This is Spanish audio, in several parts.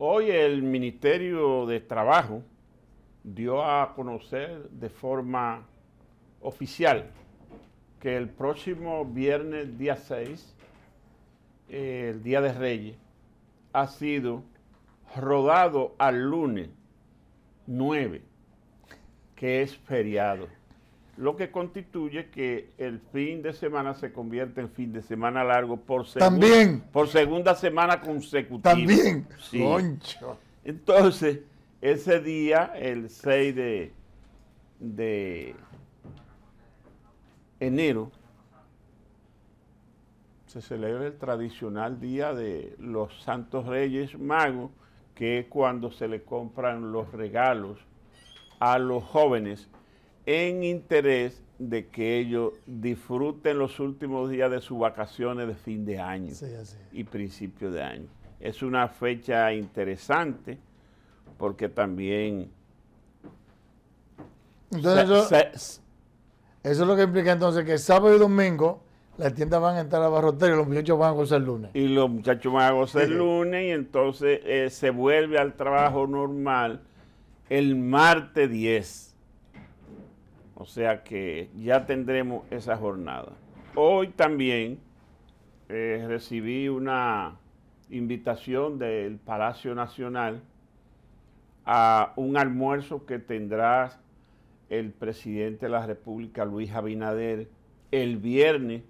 Hoy el Ministerio de Trabajo dio a conocer de forma oficial que el próximo viernes día 6, el Día de Reyes, ha sido rodado al lunes 9, que es feriado lo que constituye que el fin de semana se convierte en fin de semana largo por, segunda, ¿También? por segunda semana consecutiva. También. Entonces, ese día, el 6 de, de enero, se celebra el tradicional día de los Santos Reyes Magos, que es cuando se le compran los regalos a los jóvenes en interés de que ellos disfruten los últimos días de sus vacaciones de fin de año y principio de año. Es una fecha interesante porque también... Entonces, eso, es lo que implica entonces que sábado y domingo las tiendas van a entrar a Barrotero y los muchachos van a gozar el lunes. Y los muchachos van a gozar el lunes y entonces eh, se vuelve al trabajo normal el martes 10 o sea que ya tendremos esa jornada. Hoy también eh, recibí una invitación del Palacio Nacional a un almuerzo que tendrá el presidente de la República, Luis Abinader, el viernes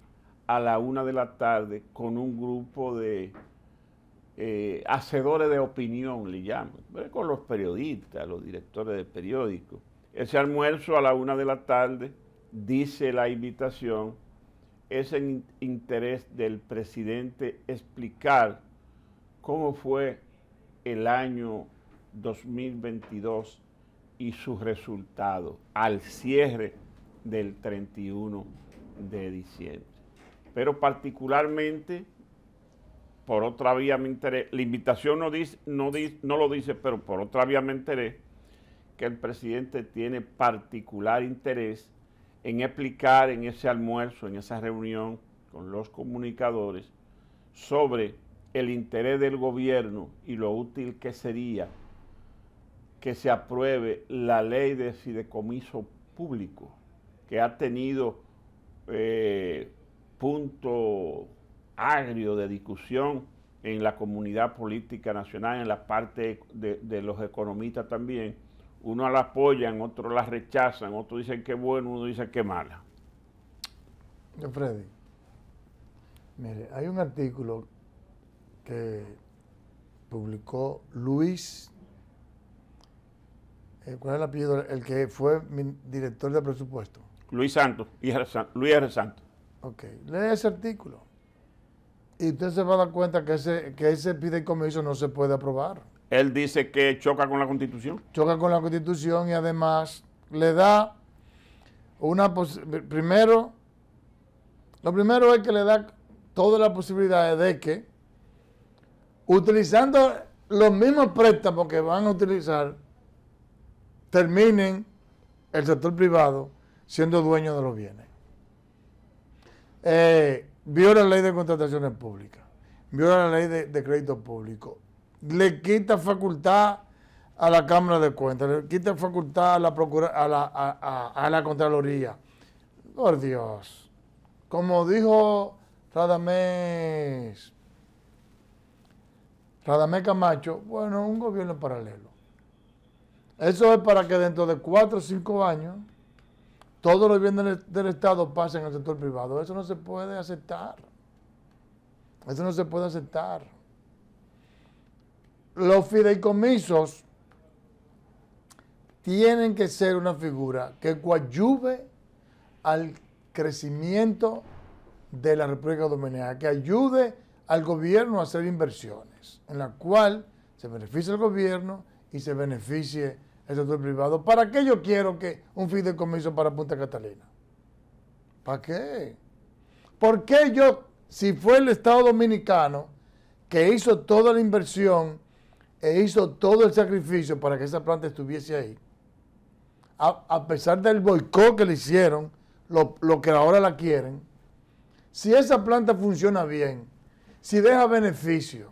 a la una de la tarde con un grupo de eh, hacedores de opinión, le llaman, con los periodistas, los directores de periódicos. Ese almuerzo a la una de la tarde, dice la invitación, es en interés del presidente explicar cómo fue el año 2022 y sus resultados al cierre del 31 de diciembre. Pero particularmente, por otra vía me enteré, la invitación no, dice, no, no lo dice, pero por otra vía me enteré que el presidente tiene particular interés en explicar en ese almuerzo, en esa reunión con los comunicadores, sobre el interés del gobierno y lo útil que sería que se apruebe la ley de fideicomiso público, que ha tenido eh, punto agrio de discusión en la comunidad política nacional, en la parte de los economistas también uno la apoyan, otro la rechazan, otro dicen que bueno, uno dice que mala. Freddy, mire, hay un artículo que publicó Luis, eh, ¿cuál es el apellido? El que fue mi director de presupuesto. Luis Santos, Luis R. Santos. Ok, lee ese artículo. Y usted se va a dar cuenta que ese, que ese pide comiso no se puede aprobar él dice que choca con la Constitución. Choca con la Constitución y además le da una posibilidad. primero lo primero es que le da todas las posibilidades de que utilizando los mismos préstamos que van a utilizar terminen el sector privado siendo dueño de los bienes. Eh, viola la ley de contrataciones públicas, viola la ley de crédito público, le quita facultad a la Cámara de Cuentas, le quita facultad a la, procura, a la, a, la Contraloría. Por Dios, como dijo Radamés, Radamés Camacho, bueno, un gobierno paralelo. Eso es para que dentro de cuatro o cinco años todos los bienes del Estado pasen al sector privado. Eso no se puede aceptar. Eso no se puede aceptar los fideicomisos tienen que ser una figura que coadyuve al crecimiento de la República Dominicana, que ayude al gobierno a hacer inversiones, en la cual se beneficie el gobierno y se beneficie el sector privado. ¿Para qué yo quiero que un fideicomiso para Punta Catalina? ¿Para qué? ¿Por qué yo, si fue el Estado Dominicano que hizo toda la inversión e hizo todo el sacrificio para que esa planta estuviese ahí. A, pesar del boicot que le hicieron, lo, que ahora la quieren, si esa planta funciona bien, si deja beneficio,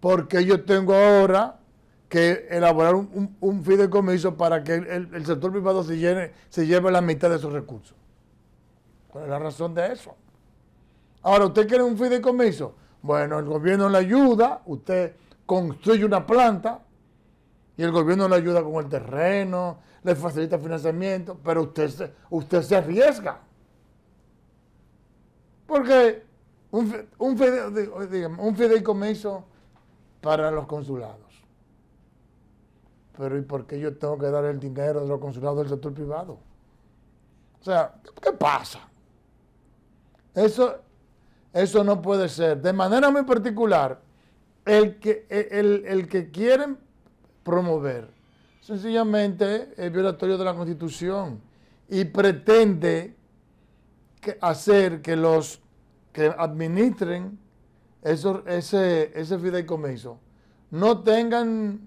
porque yo tengo ahora que elaborar un, fideicomiso para que el, sector privado se, se lleve la mitad de esos recursos. ¿Cuál es la razón de eso? Ahora, ¿usted quiere un fideicomiso? Bueno, el gobierno le ayuda, usted construye una planta y el gobierno le ayuda con el terreno, le facilita financiamiento, pero usted se, usted se arriesga. Porque un, un, fideicomiso para los consulados. Pero ¿y por qué yo tengo que dar el dinero de los consulados del sector privado? O sea, ¿qué pasa? Eso, eso no puede ser. De manera muy particular, el que, el, que quieren promover sencillamente es violatorio de la Constitución y pretende hacer que los que administren ese, fideicomiso no tengan,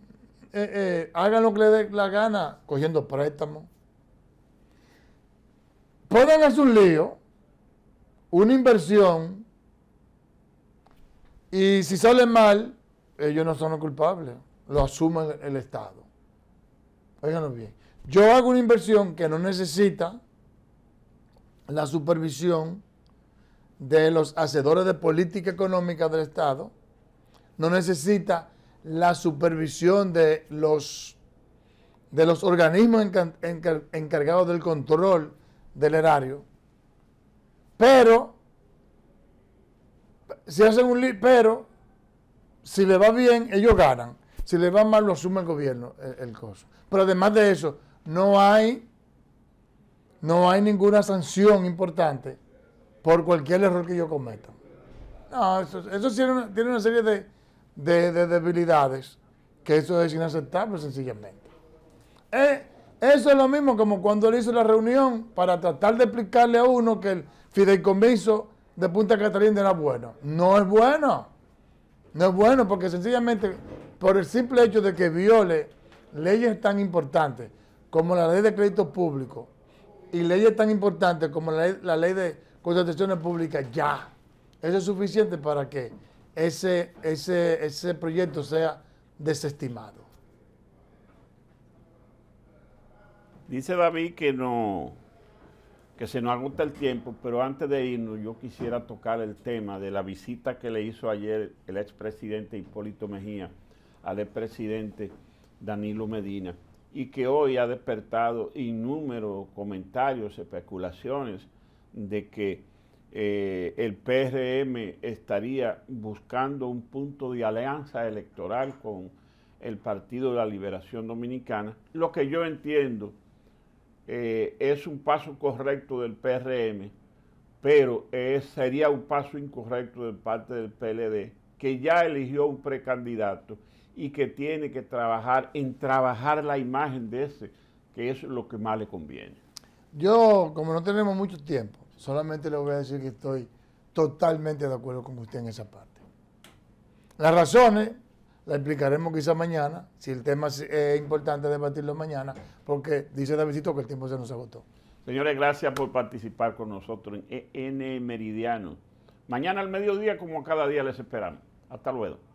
eh, eh, hagan lo que les dé la gana cogiendo préstamos. Pueden hacer un lío, una inversión y si sale mal, ellos no son los culpables, lo asume el Estado. Óiganlo bien. Yo hago una inversión que no necesita la supervisión de los hacedores de política económica del Estado, no necesita la supervisión de los, de los organismos encargados del control del erario, pero hacen un pero si le va bien, ellos ganan. Si le va mal, lo asume el gobierno, el, costo. Pero además de eso, no hay, no hay ninguna sanción importante por cualquier error que yo cometa. No, eso, eso tiene, una, serie de, debilidades que eso es inaceptable sencillamente. Eh, eso es lo mismo como cuando le hizo la reunión para tratar de explicarle a uno que el fideicomiso de Punta Catalina era bueno. No es bueno. No es bueno porque sencillamente por el simple hecho de que viole leyes tan importantes como la ley de crédito público y leyes tan importantes como la ley, de contrataciones públicas, ya. Eso es suficiente para que ese, ese, ese proyecto sea desestimado. Dice David que no que se nos agota el tiempo, pero antes de irnos yo quisiera tocar el tema de la visita que le hizo ayer el expresidente Hipólito Mejía al expresidente Danilo Medina y que hoy ha despertado innumerables comentarios, especulaciones de que eh, el PRM estaría buscando un punto de alianza electoral con el Partido de la Liberación Dominicana, lo que yo entiendo eh, es un paso correcto del PRM, pero sería un paso incorrecto de parte del PLD, que ya eligió un precandidato y que tiene que trabajar en trabajar la imagen de ese, que es lo que más le conviene. Yo, como no tenemos mucho tiempo, solamente le voy a decir que estoy totalmente de acuerdo con usted en esa parte. Las razones la explicaremos quizá mañana, si el tema es eh, importante debatirlo mañana, porque dice Davidito que el tiempo se nos agotó. Señores, gracias por participar con nosotros en EN Meridiano. Mañana al mediodía, como cada día, les esperamos. Hasta luego.